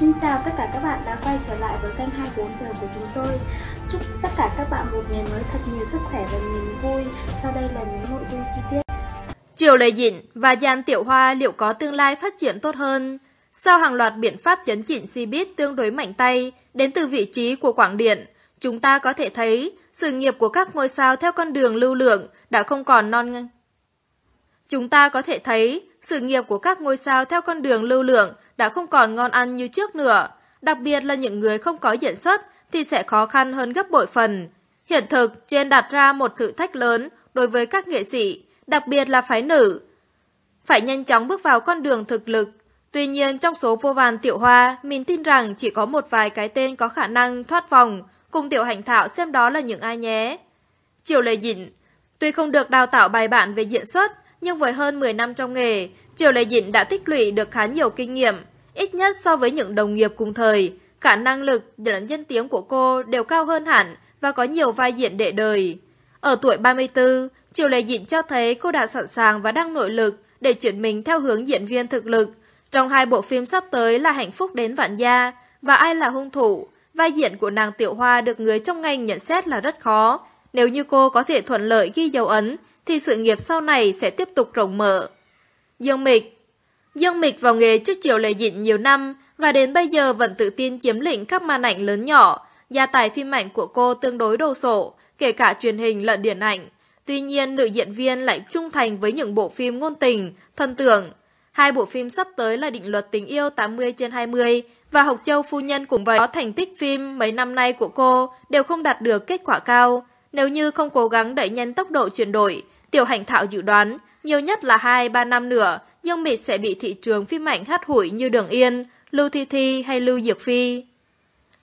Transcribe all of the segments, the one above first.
Xin chào tất cả các bạn đã quay trở lại với kênh 24 giờ của chúng tôi. Chúc tất cả các bạn một ngày mới thật nhiều sức khỏe và niềm vui. Sau đây là những nội dung chi tiết. Triều Lệ Dịnh và Giàn Tiểu Hoa liệu có tương lai phát triển tốt hơn? Sau hàng loạt biện pháp chấn chỉnh Cbiz tương đối mạnh tay đến từ vị trí của Quảng Điện, chúng ta có thể thấy sự nghiệp của các ngôi sao theo con đường lưu lượng đã không còn non ngang. Chúng ta có thể thấy sự nghiệp của các ngôi sao theo con đường lưu lượng đã không còn ngon ăn như trước nữa. Đặc biệt là những người không có diễn xuất thì sẽ khó khăn hơn gấp bội phần. Hiện thực trên đặt ra một thử thách lớn đối với các nghệ sĩ, đặc biệt là phái nữ. Phải nhanh chóng bước vào con đường thực lực. Tuy nhiên trong số vô vàn tiểu hoa, mình tin rằng chỉ có một vài cái tên có khả năng thoát vòng, cùng tiểu hành thảo xem đó là những ai nhé. Triệu Lệ Dịnh Tuy không được đào tạo bài bản về diễn xuất, nhưng với hơn 10 năm trong nghề, Triều Lệ Dịnh đã tích lũy được khá nhiều kinh nghiệm ít nhất so với những đồng nghiệp cùng thời. Cả năng lực, lẫn nhân tiếng của cô đều cao hơn hẳn và có nhiều vai diện đệ đời. Ở tuổi 34, Triều Lệ Dịn cho thấy cô đã sẵn sàng và đang nội lực để chuyển mình theo hướng diễn viên thực lực. Trong hai bộ phim sắp tới là Hạnh phúc đến vạn gia và Ai là hung thủ, vai diễn của nàng Tiểu Hoa được người trong ngành nhận xét là rất khó. Nếu như cô có thể thuận lợi ghi dấu ấn, thì sự nghiệp sau này sẽ tiếp tục rộng mở. Dương Mịch Dương Mịch vào nghề trước chiều lệ dịn nhiều năm và đến bây giờ vẫn tự tin chiếm lĩnh các màn ảnh lớn nhỏ. Gia tài phim ảnh của cô tương đối đồ sộ, kể cả truyền hình lẫn điện ảnh. Tuy nhiên, nữ diễn viên lại trung thành với những bộ phim ngôn tình, thân tưởng. Hai bộ phim sắp tới là Định luật tình yêu 80 trên 20 và Học Châu Phu Nhân cũng vậy. đó thành tích phim mấy năm nay của cô đều không đạt được kết quả cao. Nếu như không cố gắng đẩy nhanh tốc độ chuyển đổi, Tiểu Hành Thảo dự đoán nhiều nhất là 2-3 năm nữa Dương Mịch sẽ bị thị trường phim ảnh hát hủi như Đường Yên, Lưu Thi Thi hay Lưu Diệc Phi.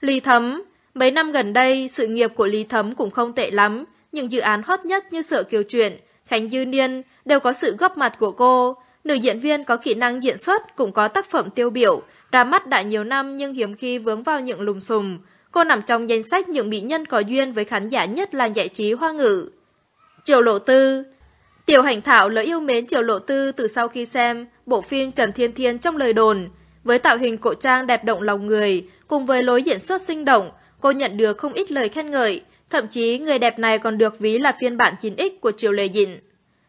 Lý Thấm Mấy năm gần đây, sự nghiệp của Lý Thấm cũng không tệ lắm. Những dự án hot nhất như Sợ Kiều Chuyện, Khánh Dư Niên đều có sự góp mặt của cô. Nữ diễn viên có kỹ năng diễn xuất cũng có tác phẩm tiêu biểu, ra mắt đã nhiều năm nhưng hiếm khi vướng vào những lùm xùm. Cô nằm trong danh sách những mỹ nhân có duyên với khán giả nhất là giải trí hoa ngữ. Triệu Lộ Tư Tiểu Hành Thảo lấy yêu mến Triệu Lộ Tư từ sau khi xem bộ phim Trần Thiên Thiên trong lời đồn. Với tạo hình cổ trang đẹp động lòng người, cùng với lối diễn xuất sinh động, cô nhận được không ít lời khen ngợi. Thậm chí người đẹp này còn được ví là phiên bản 9X của Triệu Lê Dịn.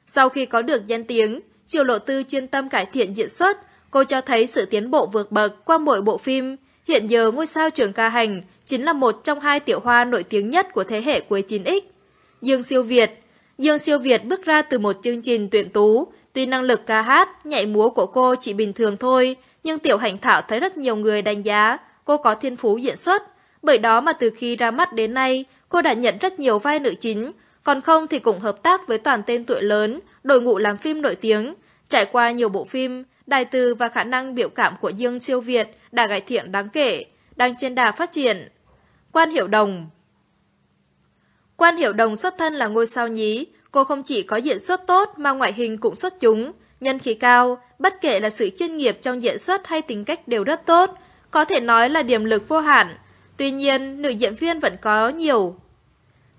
Sau khi có được danh tiếng, Triệu Lộ Tư chuyên tâm cải thiện diễn xuất, cô cho thấy sự tiến bộ vượt bậc qua mỗi bộ phim. Hiện giờ ngôi sao trưởng ca hành chính là một trong hai tiểu hoa nổi tiếng nhất của thế hệ cuối 9X. Dương Siêu Việt, Dương Siêu Việt bước ra từ một chương trình tuyển tú, tuy năng lực ca hát, nhảy múa của cô chỉ bình thường thôi, nhưng Tiểu Hành Thảo thấy rất nhiều người đánh giá cô có thiên phú diễn xuất. Bởi đó mà từ khi ra mắt đến nay, cô đã nhận rất nhiều vai nữ chính, còn không thì cũng hợp tác với toàn tên tuổi lớn, đội ngũ làm phim nổi tiếng. Trải qua nhiều bộ phim, đài từ và khả năng biểu cảm của Dương Siêu Việt đã cải thiện đáng kể, đang trên đà phát triển. Quan Hiểu Đồng Quan Hiểu Đồng xuất thân là ngôi sao nhí, cô không chỉ có diễn xuất tốt mà ngoại hình cũng xuất chúng, nhân khí cao, bất kể là sự chuyên nghiệp trong diễn xuất hay tính cách đều rất tốt, có thể nói là điểm lực vô hạn. Tuy nhiên, nữ diễn viên vẫn có nhiều.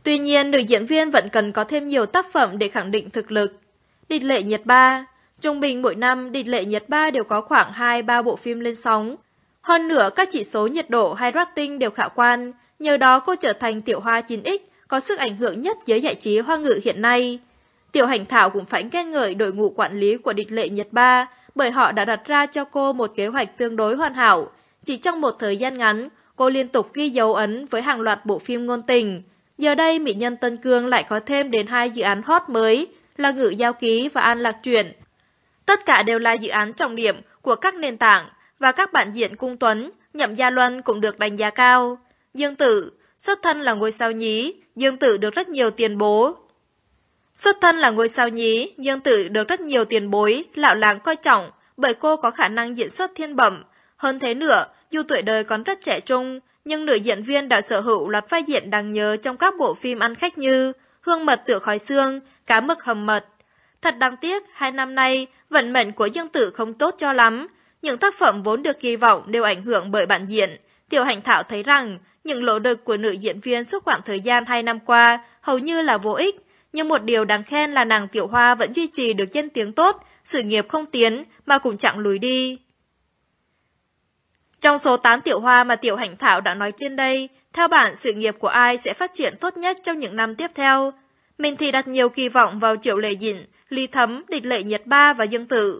Tuy nhiên, nữ diễn viên vẫn cần có thêm nhiều tác phẩm để khẳng định thực lực. Địch lệ Nhật Ba Trung bình mỗi năm, địch lệ Nhật Ba đều có khoảng 2-3 bộ phim lên sóng. Hơn nữa, các chỉ số nhiệt độ hay rating đều khả quan, nhờ đó cô trở thành tiểu hoa 9X, có sức ảnh hưởng nhất giới giải trí hoa ngữ hiện nay. Tiểu Hành Thảo cũng phải khen ngợi đội ngũ quản lý của địch lệ Nhật Ba bởi họ đã đặt ra cho cô một kế hoạch tương đối hoàn hảo. Chỉ trong một thời gian ngắn, cô liên tục ghi dấu ấn với hàng loạt bộ phim ngôn tình. Giờ đây, mỹ nhân Tân Cương lại có thêm đến hai dự án hot mới là Ngự Giao Ký và An Lạc Truyện. Tất cả đều là dự án trọng điểm của các nền tảng và các bạn diễn Cung Tuấn, Nhậm Gia Luân cũng được đánh giá cao. Dương Tử, xuất thân là ngôi sao nhí, Dương Tử được rất nhiều tiền bố. Xuất thân là ngôi sao nhí, Dương Tử được rất nhiều tiền bối, lão làng coi trọng, bởi cô có khả năng diễn xuất thiên bẩm. Hơn thế nữa, dù tuổi đời còn rất trẻ trung, nhưng nữ diễn viên đã sở hữu loạt vai diễn đáng nhớ trong các bộ phim ăn khách như Hương mật tựa khói xương, Cá mực hầm mật. Thật đáng tiếc, hai năm nay, vận mệnh của Dương Tử không tốt cho lắm. Những tác phẩm vốn được kỳ vọng đều ảnh hưởng bởi bản diện. Tiểu Hành Thảo thấy rằng, những lỗ lực của nữ diễn viên suốt khoảng thời gian 2 năm qua hầu như là vô ích, nhưng một điều đáng khen là nàng Tiểu Hoa vẫn duy trì được danh tiếng tốt, sự nghiệp không tiến mà cũng chẳng lùi đi. Trong số 8 tiểu hoa mà Tiểu Hạnh Thảo đã nói trên đây, theo bạn sự nghiệp của ai sẽ phát triển tốt nhất trong những năm tiếp theo? Mình thì đặt nhiều kỳ vọng vào Triệu Lệ Dịnh, ly Thấm, Địch Lệ Nhật Ba và Dương Tử.